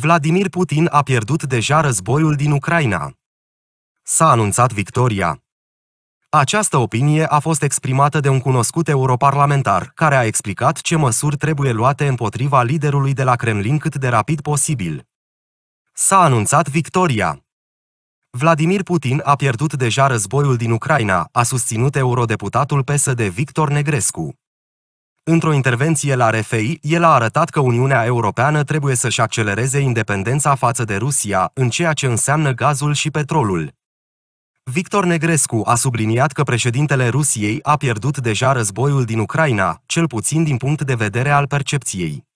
Vladimir Putin a pierdut deja războiul din Ucraina. S-a anunțat victoria. Această opinie a fost exprimată de un cunoscut europarlamentar, care a explicat ce măsuri trebuie luate împotriva liderului de la Kremlin cât de rapid posibil. S-a anunțat victoria. Vladimir Putin a pierdut deja războiul din Ucraina, a susținut eurodeputatul PSD Victor Negrescu. Într-o intervenție la RFI, el a arătat că Uniunea Europeană trebuie să-și accelereze independența față de Rusia în ceea ce înseamnă gazul și petrolul. Victor Negrescu a subliniat că președintele Rusiei a pierdut deja războiul din Ucraina, cel puțin din punct de vedere al percepției.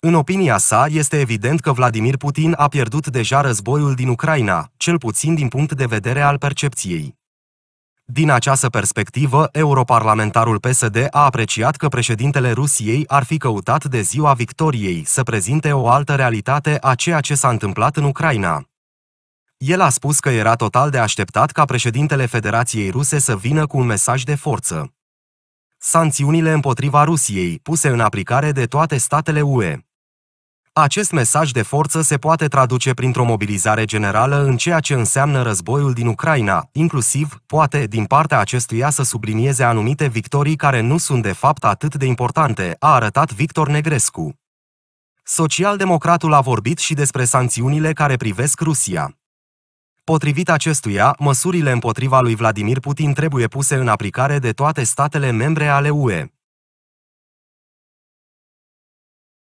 În opinia sa, este evident că Vladimir Putin a pierdut deja războiul din Ucraina, cel puțin din punct de vedere al percepției. Din această perspectivă, europarlamentarul PSD a apreciat că președintele Rusiei ar fi căutat de ziua victoriei să prezinte o altă realitate a ceea ce s-a întâmplat în Ucraina. El a spus că era total de așteptat ca președintele Federației Ruse să vină cu un mesaj de forță. Sancțiunile împotriva Rusiei, puse în aplicare de toate statele UE. Acest mesaj de forță se poate traduce printr-o mobilizare generală în ceea ce înseamnă războiul din Ucraina, inclusiv, poate, din partea acestuia să sublinieze anumite victorii care nu sunt de fapt atât de importante, a arătat Victor Negrescu. Socialdemocratul a vorbit și despre sancțiunile care privesc Rusia. Potrivit acestuia, măsurile împotriva lui Vladimir Putin trebuie puse în aplicare de toate statele membre ale UE.